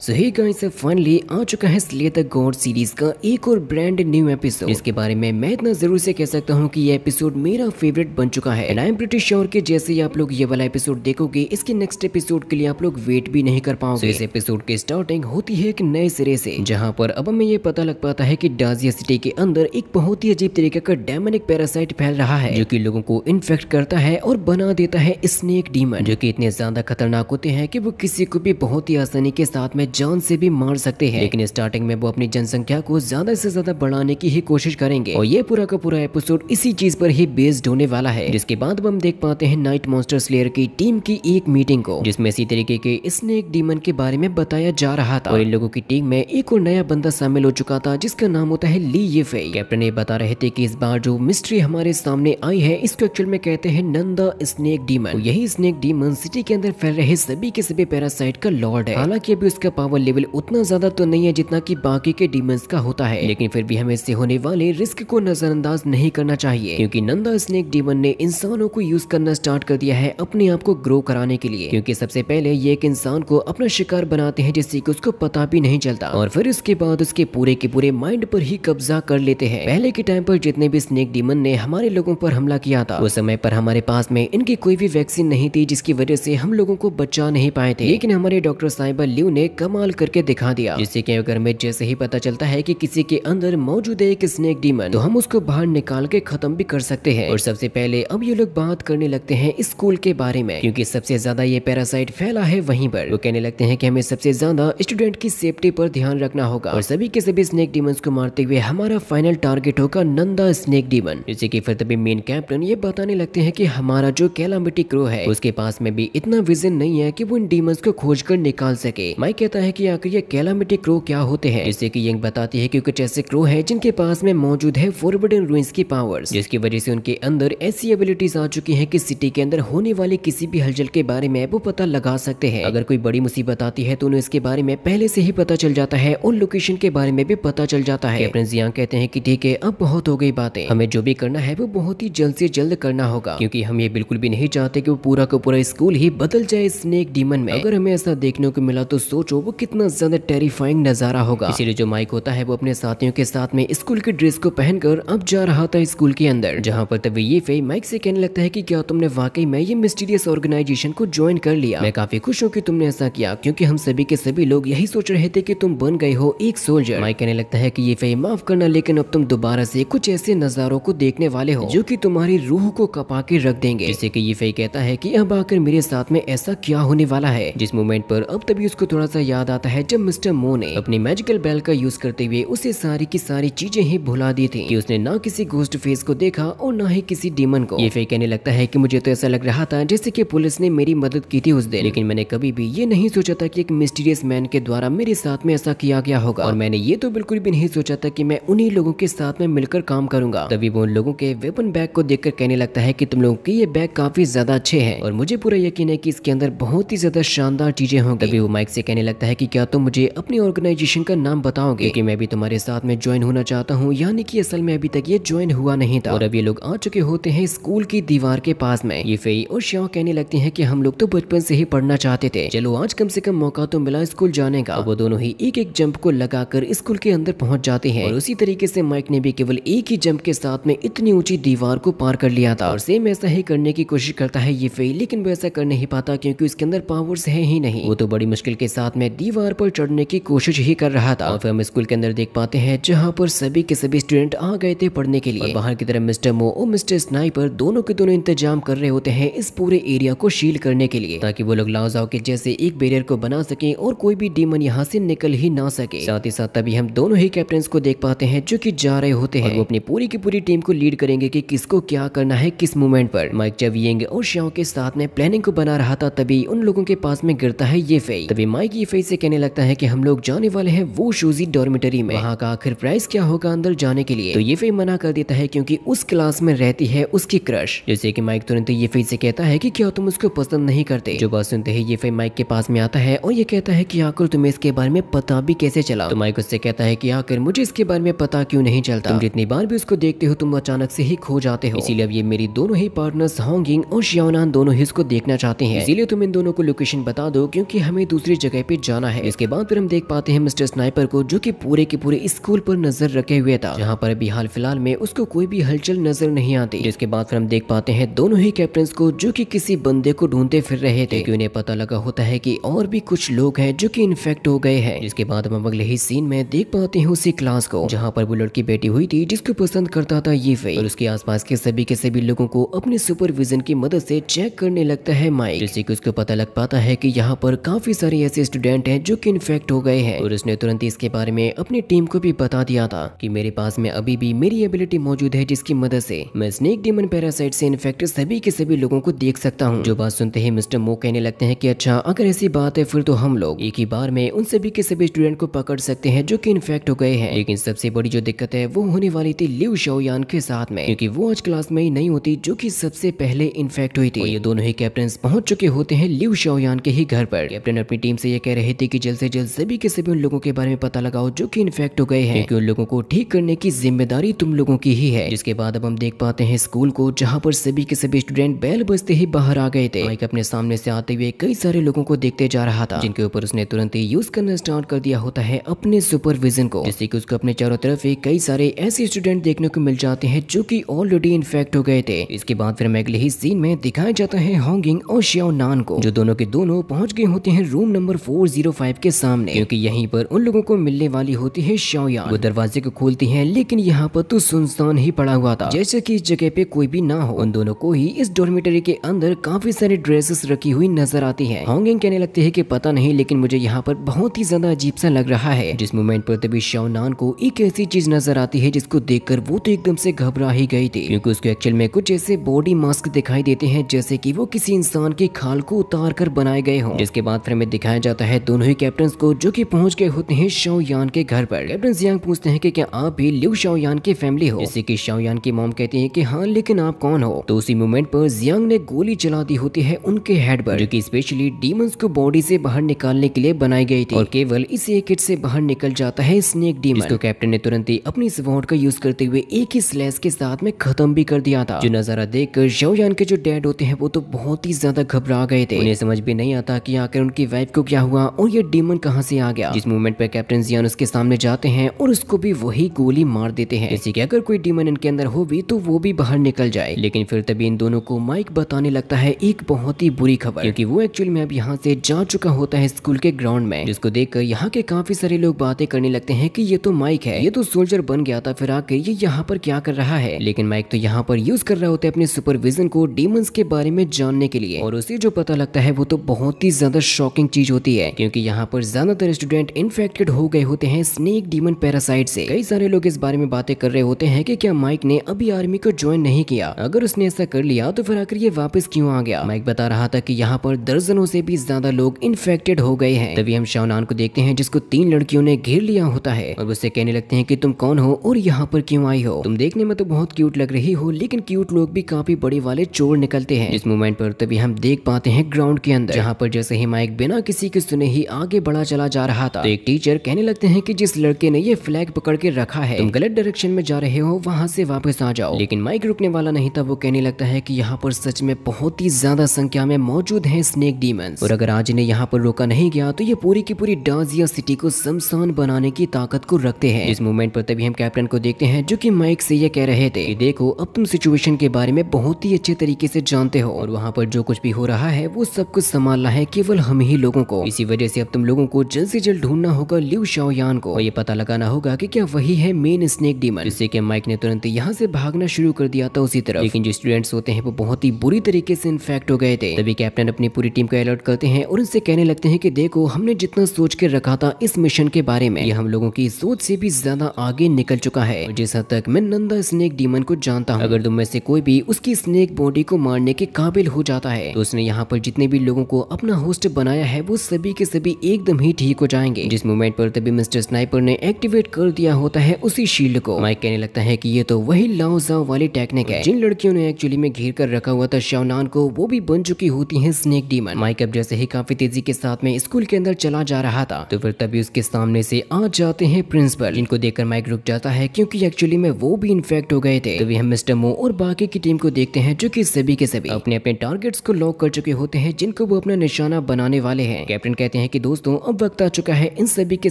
सो hey guys finally आ चुका है slate God series का एक और ब्रांड न्यू एपिसोड इसके बारे में मैं इतना जरूर से कह सकता हूँ कि ये एपिसोड मेरा फेवरेट बन चुका है and I am British sure कि जैसे ही आप लोग ये वाला एपिसोड देखोगे इसके नेक्स्ट एपिसोड के लिए आप लोग वेट भी नहीं कर पाओगे so, इस एपिसोड की स्टार्टिंग होती है एक नए सिरे से जहाँ पर अब हमें ये पता लग पाता है की डाजिया सिटी के अंदर एक बहुत ही अजीब तरीके का डेमनिक पैरासाइट फैल रहा है जो की लोगों को इन्फेक्ट करता है और बना देता है स्नेक डीमन जो की इतने ज्यादा खतरनाक होते हैं की वो किसी को भी बहुत ही आसानी के साथ में जान से भी मार सकते हैं लेकिन स्टार्टिंग में वो अपनी जनसंख्या को ज्यादा से ज्यादा बढ़ाने की ही कोशिश करेंगे और ये पूरा का पूरा एपिसोड इसी चीज पर ही बेस्ड होने वाला है जिसके बाद हम देख पाते हैं नाइट मॉन्स्टर स्लेयर की टीम की एक मीटिंग को जिसमें इसी तरीके के स्नेक डीमन के बारे में बताया जा रहा था और इन लोगों की टीम में एक और नया बंदा शामिल हो चुका था जिसका नाम होता है ली ये फे कैप्टन ये बता रहे थे की इस बार जो मिस्ट्री हमारे सामने आई है इसको एक्चुअल में कहते हैं नंदा स्नेक डीमन यही स्नेक डीमन सिटी के अंदर फैल रहे सभी के सभी पैरासाइट का लॉर्ड है हालांकि अभी उसका पावर लेवल उतना ज्यादा तो नहीं है जितना कि बाकी के डीमंस का होता है लेकिन फिर भी हमें इससे होने वाले रिस्क को नजरअंदाज नहीं करना चाहिए क्योंकि नंदा स्नेक डीमन ने इंसानों को यूज करना स्टार्ट कर दिया है अपने आप को ग्रो कराने के लिए क्योंकि सबसे पहले ये एक इंसान को अपना शिकार बनाते हैं जिससे की उसको पता भी नहीं चलता और फिर उसके बाद उसके पूरे के पूरे माइंड पर ही कब्जा कर लेते हैं पहले के टाइम पर जितने भी स्नेक डीमन ने हमारे लोगों पर हमला किया था उस समय पर हमारे पास में इनकी कोई भी वैक्सीन नहीं थी जिसकी वजह से हम लोगों को बचा नहीं पाए थे लेकिन हमारे डॉक्टर साइबर ल्यू ने कमाल करके दिखा दिया जिससे कि अगर हमें जैसे ही पता चलता है कि किसी के अंदर मौजूद है एक स्नेक डीमन तो हम उसको बाहर निकाल के खत्म भी कर सकते हैं और सबसे पहले अब ये लोग बात करने लगते हैं स्कूल के बारे में क्योंकि सबसे ज्यादा ये पैरासाइट फैला है वहीं पर वो कहने लगते हैं कि हमें सबसे ज्यादा स्टूडेंट की सेफ्टी पर ध्यान रखना होगा और सभी के सभी स्नेक डीमंस को मारते हुए हमारा फाइनल टारगेट होगा नंदा स्नेक डीमन जैसे की फिर तभी मेन कैप्टन ये बताने लगते है की हमारा जो कैलामिटी क्रो है उसके पास में भी इतना विजन नहीं है की वो इन डीमंस को खोज कर निकाल सके माइक कहता बताता है कि आखिर ये कैलामिटी क्रो क्या होते हैं जैसे कि यंग बताती है कि कुछ ऐसे क्रो हैं जिनके पास में मौजूद है फॉरवर्डन रूइंस की पावर्स जिसकी वजह से उनके अंदर ऐसी एबिलिटीज आ चुकी हैं कि सिटी के अंदर होने वाली किसी भी हलचल के बारे में वो पता लगा सकते हैं अगर कोई बड़ी मुसीबत आती है तो उन्हें इसके बारे में पहले से ही पता चल जाता है और लोकेशन के बारे में भी पता चल जाता है कैप्टन जियांग कहते हैं की ठीक है अब बहुत हो गई बातें हमें जो भी करना है वो बहुत ही जल्द ऐसी जल्द करना होगा क्यूँकी हम ये बिल्कुल भी नहीं चाहते की वो पूरा का पूरा स्कूल ही बदल जाए स्नेक डीमन में अगर हमें ऐसा देखने को मिला तो सोचो वो कितना ज्यादा टेरिफाइंग नजारा होगा इसीलिए जो माइक होता है वो अपने साथियों के साथ में स्कूल के ड्रेस को पहनकर अब जा रहा था स्कूल के अंदर जहाँ पर तभी ये फे माइक से कहने लगता है की क्या तुमने वाकई में ये मिस्टीरियस ऑर्गेनाइजेशन को ज्वाइन कर लिया मैं काफी खुश हूँ की तुमने ऐसा किया क्यूँकी हम सभी के सभी लोग यही सोच रहे थे की तुम बन गए हो एक सोल्जर माइक कहने लगता है की ये फे माफ करना लेकिन अब तुम दोबारा से कुछ ऐसे नजारों को देखने वाले हो जो की तुम्हारी रूह को कपा के रख देंगे जैसे की ये फे कहता है की अब आकर मेरे साथ में ऐसा क्या होने वाला है जिस मोमेंट पर अब तभी उसको थोड़ा सा याद आता है जब मिस्टर मो ने अपनी मैजिकल बेल का यूज करते हुए उसे सारी की सारी चीजें ही भुला दी थी कि उसने ना किसी घोस्ट फेस को देखा और ना ही किसी डीमन को ये फिर कहने लगता है कि मुझे तो ऐसा लग रहा था जैसे कि पुलिस ने मेरी मदद की थी उस दिन लेकिन मैंने कभी भी ये नहीं सोचा था की एक मिस्टीरियस मैन के द्वारा मेरे साथ में ऐसा किया गया होगा और मैंने ये तो बिल्कुल भी नहीं सोचा था की मैं उन्ही लोगों के साथ में मिलकर काम करूंगा तभी वो उन लोगों के वेपन बैग को देख कहने लगता है की तुम लोगों के ये बैग काफी ज्यादा अच्छे है और मुझे पूरा यकीन है की इसके अंदर बहुत ही ज्यादा शानदार चीजें होंगी तभी वो माइक से कहने लगता है है कि क्या तुम मुझे अपनी ऑर्गेनाइजेशन का नाम बताओगे क्योंकि मैं भी तुम्हारे साथ में ज्वाइन होना चाहता हूँ यानी कि असल में अभी तक ये ज्वाइन हुआ नहीं था और अब ये लोग आ चुके होते हैं स्कूल की दीवार के पास में ये फेई और श्या कहने लगती है की हम लोग तो बचपन से ही पढ़ना चाहते थे चलो आज कम से कम मौका तो मिला स्कूल जाने का वो दोनों ही एक एक जंप को लगाकर स्कूल के अंदर पहुंच जाते हैं उसी तरीके से माइक ने भी केवल एक ही जंप के साथ में इतनी ऊंची दीवार को पार कर लिया था और सेम ऐसा ही करने की कोशिश करता है ये फेई लेकिन वो ऐसा कर नहीं पाता क्योंकि उसके अंदर पावर्स है ही नहीं वो तो बड़ी मुश्किल के साथ में मैं दीवार पर चढ़ने की कोशिश ही कर रहा था फिर हम स्कूल के अंदर देख पाते हैं जहाँ पर सभी के सभी स्टूडेंट आ गए थे पढ़ने के लिए बाहर की तरफ मिस्टर मो और मिस्टर स्नाइपर दोनों के दोनों इंतजाम कर रहे होते हैं इस पूरे एरिया को शील करने के लिए ताकि वो लोग लाओजाओ के जैसे एक बेरियर को बना सके और कोई भी डीमन यहाँ से निकल ही ना सके साथ ही साथ तभी हम दोनों ही कैप्टन को देख पाते हैं जो की जा रहे होते हैं वो अपनी पूरी की पूरी टीम को लीड करेंगे की किसको क्या करना है किस मूवमेंट पर माइक चवियंग और श्याओ के साथ में प्लानिंग को बना रहा था तभी उन लोगों के पास में गिरता है ये फेई तभी माइक ये फेस से कहने लगता है कि हम लोग जाने वाले हैं वो शोजी डॉर्मिटरी में वहाँ का आखिर प्राइस क्या होगा अंदर जाने के लिए तो ये फेज मना कर देता है क्योंकि उस क्लास में रहती है उसकी क्रश जैसे की माइक तुरंत ये फेज से कहता है कि क्या तुम उसको पसंद नहीं करते जो बात सुनते है ये फेज माइक के पास में आता है और ये कहता है की आखिर तुम्हें इसके बारे में पता भी कैसे चला तो माइक उससे कहता है की आखिर मुझे इसके बारे में पता क्यूँ नहीं चलता जितनी बार भी उसको देखते हो तुम अचानक से ही खो जाते हो इसीलिए अब ये मेरी दोनों ही पार्टनर हॉन्गिंग और श्यावनान दोनों ही इसको देखना चाहते हैं इसीलिए तुम इन दोनों को लोकेशन बता दो क्योंकि हमें दूसरी जगह पे जाना है इसके बाद फिर हम देख पाते हैं मिस्टर स्नाइपर को जो कि पूरे के पूरे स्कूल पर नजर रखे हुए था जहाँ पर अभी हाल फिलहाल में उसको कोई भी हलचल नजर नहीं आती जिसके बाद फिर हम देख पाते हैं दोनों ही कैप्टन को जो की कि किसी बंदे को ढूंढते फिर रहे थे क्यूँ उन्हें पता लगा होता है की और भी कुछ लोग हैं जो की इन्फेक्ट हो गए हैं जिसके बाद हम अगले ही सीन में देख पाते हैं उसी क्लास को जहाँ पर वो लड़की बैठी हुई थी जिसको पसंद करता था ये फेल उसके उसके पास के सभी के सभी लोगों को अपने सुपरविजन की मदद ऐसी चेक करने लगता है माइक जिससे की उसको पता लग पाता है कि यहाँ पर काफी सारे ऐसे स्टूडेंट स्टूडेंट है जो की इन्फेक्ट हो गए हैं और उसने तुरंत इसके बारे में अपनी टीम को भी बता दिया था की मेरे पास में अभी भी मेरी एबिलिटी मौजूद है जिसकी मदद ऐसी मैं स्नेक डिमन पैरासाइट ऐसी इन्फेक्ट सभी के सभी लोगों को देख सकता हूँ जो बात सुनते ही मिस्टर मो कहने लगते हैं की अच्छा अगर ऐसी बात है फिर तो हम लोग एक ही बार में उन सभी के सभी स्टूडेंट को पकड़ सकते हैं जो की इन्फेक्ट हो गए हैं लेकिन सबसे बड़ी जो दिक्कत है वो होने वाली थी लिव शोयान के साथ में क्योंकि वो आज क्लास में ही नहीं होती जो की सबसे पहले इन्फेक्ट हुई थी ये दोनों ही कैप्टन पहुंच चुके होते हैं लिव शोयान के ही घर पर कैप्टन अपनी टीम से ये कह रहे रहे थे कि जल्द से जल्द सभी के सभी उन लोगों के बारे में पता लगाओ जो कि इन्फेक्ट हो गए हैं क्योंकि उन लोगों को ठीक करने की जिम्मेदारी तुम लोगों की ही है जिसके बाद अब हम देख पाते हैं स्कूल को जहाँ पर सभी के सभी स्टूडेंट बैल बजते ही बाहर आ गए थे माइक अपने सामने से आते हुए कई सारे लोगों को देखते जा रहा था जिनके ऊपर उसने तुरंत ही यूज करना स्टार्ट कर दिया होता है अपने सुपरविजन को जैसे की उसको अपने चारों तरफ ही कई सारे ऐसे स्टूडेंट देखने को मिल जाते हैं जो की ऑलरेडी इन्फेक्ट हो गए थे इसके बाद फिर हम अगले ही सीन में दिखाया जाता है होंगिंग और श्याओ नान को जो दोनों के दोनों पहुंच गए होते हैं रूम नंबर फोर फाइव के सामने क्योंकि यहीं पर उन लोगों को मिलने वाली होती है शाओयान वो दरवाजे को खोलती है लेकिन यहाँ पर तो सुनसान ही पड़ा हुआ था जैसे की इस जगह पे कोई भी ना हो उन दोनों को ही इस डोरमेटरी के अंदर काफी सारी ड्रेसेस रखी हुई नजर आती है हॉन्गिंग कहने लगती है की पता नहीं लेकिन मुझे यहाँ पर बहुत ही ज्यादा अजीब सा लग रहा है जिस मोमेंट पर तभी शवनान को एक ऐसी चीज नजर आती है जिसको देख वो तो एकदम से घबरा ही गई थी क्योंकि उसके एक्चुअल में कुछ ऐसे बॉडी मास्क दिखाई देते हैं जैसे कि वो किसी इंसान के खाल को उतार कर बनाए गए हों जिसके बाद फिर हमें दिखाया जाता है दोनों ही कैप्टन को जो कि पहुंच गए होते हैं शाओयान के घर पर कैप्टन जियांग पूछते हैं कि क्या आप भी लिव शाओयान की फैमिली हो जैसे कि शाओयान की मोम कहती है कि हाँ लेकिन आप कौन हो तो उसी मोमेंट पर जियांग ने गोली चला दी होती है उनके हेड पर जो की स्पेशली डीमंस को बॉडी से बाहर निकालने के लिए बनाई गई थी और केवल इसी किट से बाहर निकल जाता है स्नेक डीमन तो कैप्टन ने तुरंत ही अपनी स्वॉर्ड का यूज करते हुए एक ही स्लैस के साथ में खत्म भी कर दिया था जो नजारा देख कर शाओयान के जो डैड होते हैं वो तो बहुत ही ज्यादा घबरा गए थे उन्हें समझ भी नहीं आता की आकर उनकी वाइफ को क्या हुआ और ये डीमन कहाँ से आ गया जिस मोमेंट पर कैप्टन जियान उसके सामने जाते हैं और उसको भी वही गोली मार देते हैं इसी के अगर कोई डीमन इनके अंदर हो भी तो वो भी बाहर निकल जाए लेकिन फिर तभी इन दोनों को माइक बताने लगता है एक बहुत ही बुरी खबर क्योंकि वो एक्चुअली में अब यहाँ से जा चुका होता है स्कूल के ग्राउंड में जिसको कर यहाँ के काफी सारे लोग बातें करने लगते हैं कि ये तो माइक है ये तो सोल्जर बन गया था फिर आकर ये यहाँ पर क्या कर रहा है लेकिन माइक तो यहाँ पर यूज कर रहा होता है अपने सुपरविजन को डीमन के बारे में जानने के लिए और उसे जो पता लगता है वो तो बहुत ही ज्यादा शॉकिंग चीज होती है क्योंकि यहाँ पर ज्यादातर स्टूडेंट इन्फेक्टेड हो गए होते हैं स्नेक डीमन पैरासाइट से कई सारे लोग इस बारे में बातें कर रहे होते हैं कि क्या माइक ने अभी आर्मी को ज्वाइन नहीं किया अगर उसने ऐसा कर लिया तो फिर आखिर ये वापस क्यों आ गया माइक बता रहा था कि यहाँ पर दर्जनों से भी ज्यादा लोग इन्फेक्टेड हो गए हैं तभी हम शवनान को देखते हैं जिसको तीन लड़कियों ने घेर लिया होता है और उससे कहने लगते हैं की तुम कौन हो और यहाँ पर क्यों आई हो तुम देखने में तो बहुत क्यूट लग रही हो लेकिन क्यूट लोग भी काफी बड़े वाले चोर निकलते हैं इस मोमेंट पर तभी हम देख पाते हैं ग्राउंड के अंदर यहाँ पर जैसे ही माइक बिना किसी के सुने ही आगे बढ़ा चला जा रहा था तो एक टीचर कहने लगते हैं कि जिस लड़के ने ये फ्लैग पकड़ के रखा है तुम गलत डायरेक्शन में जा रहे हो वहाँ से वापस आ जाओ लेकिन माइक रुकने वाला नहीं था वो कहने लगता है की यहाँ पर सच में बहुत ही ज्यादा संख्या में मौजूद है स्नेक डीम और अगर आज ने यहाँ पर रोका नहीं गया तो ये पूरी की पूरी डाजिया सिटी को शमशान बनाने की ताकत को रखते हैं इस मूवमेंट पर तभी हम कैप्टन को देखते हैं जो की माइक से ये कह रहे थे देखो अब तुम सिचुएशन के बारे में बहुत ही अच्छे तरीके से जानते हो और वहाँ पर जो कुछ भी हो रहा है वो सब कुछ संभालना है केवल हम ही लोगों को इसी वजह वजह से अब तुम लोगों को जल्द से जल्द ढूंढना होगा लिव शाओयान को और ये पता लगाना होगा कि क्या वही है मेन स्नेक डीमन जिससे कि माइक ने तुरंत यहाँ से भागना शुरू कर दिया था उसी तरफ लेकिन जो स्टूडेंट्स होते हैं वो बहुत ही बुरी तरीके से इन्फेक्ट हो गए थे तभी कैप्टन अपनी पूरी टीम को अलर्ट करते हैं और उनसे कहने लगते है की देखो हमने जितना सोच के रखा था इस मिशन के बारे में ये हम लोगों की सोच से भी ज्यादा आगे निकल चुका है जिस हद तक मैं नंदा स्नेक डीमन को जानता हूँ अगर तुम में से कोई भी उसकी स्नेक बॉडी को मारने के काबिल हो जाता है तो उसने यहाँ पर जितने भी लोगों को अपना होस्ट बनाया है वो सभी के सभी एकदम ही ठीक हो जाएंगे जिस मोमेंट पर तभी मिस्टर स्नाइपर ने एक्टिवेट कर दिया होता है उसी शील्ड को माइक कहने लगता है की ये तो वही लाओजाओ वाली टेक्निक है जिन लड़कियों ने एक्चुअली में घेर कर रखा हुआ था शवनान को वो भी बन चुकी होती है स्नेक डीमन माइक अब जैसे ही काफी तेजी के साथ में स्कूल के अंदर चला जा रहा था तो फिर तभी उसके सामने से आ जाते हैं प्रिंसिपल इनको देखकर माइक रुक जाता है क्यूँकी एक्चुअली में वो भी इन्फेक्ट हो गए थे तभी हम मिस्टर मो और बाकी की टीम को देखते हैं जो की सभी के सभी अपने अपने टारगेट्स को लॉक कर चुके होते हैं जिनको वो अपना निशाना बनाने वाले हैं कैप्टन कहते चुके हैं कि दोस्तों अब वक्त आ चुका है इन सभी के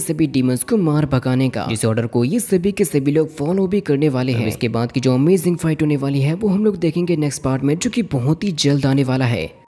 सभी डीमंस को मार भगाने का इस ऑर्डर को ये सभी के सभी लोग फॉलो भी करने वाले हैं इसके बाद की जो अमेजिंग फाइट होने वाली है वो हम लोग देखेंगे नेक्स्ट पार्ट में जो की बहुत ही जल्द आने वाला है